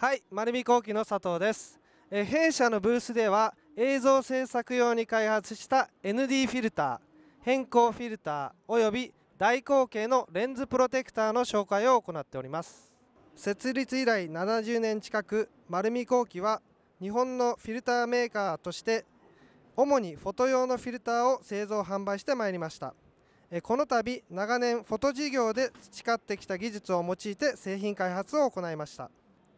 はい丸見工機の佐藤です、え弊社のブースでは映像制作用に開発した ND フィルター変光フィルターおよび大口径のレンズプロテクターの紹介を行っております設立以来70年近く丸見工機は日本のフィルターメーカーとして主にフォト用のフィルターを製造販売してまいりましたこの度長年フォト事業で培ってきた技術を用いて製品開発を行いました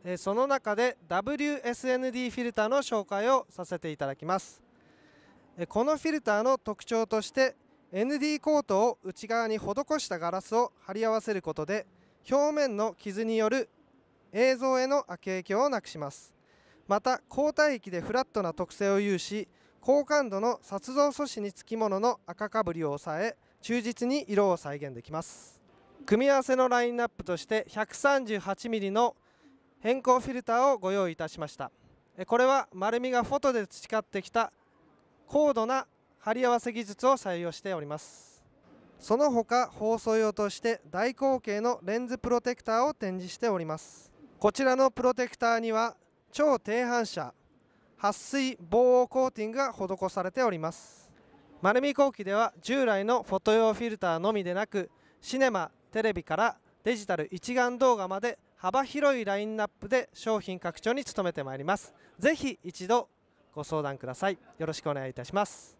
えその中で WSND フィルターの紹介をさせていただきます、えこのフィルターの特徴として ND コートを内側に施したガラスを貼り合わせることで表面の傷による映像への悪影響をなくしますまた高帯域でフラットな特性を有し高感度の殺像素子につきものの赤かぶりを抑え忠実に色を再現できます組み合わせのラインナップとして 138mm の変光フィルターをご用意いたしましたこれは丸みがフォトで培ってきた高度な貼り合わせ技術を採用しておりますその他放送用として大口径のレンズプロテクターを展示しておりますこちらのプロテクターには超低反射撥水防音コーティングが施されております丸み後期では従来のフォト用フィルターのみでなくシネマテレビからデジタル一眼動画まで幅広いラインナップで商品拡張に努めてまいりますぜひ一度ご相談くださいよろしくお願いいたします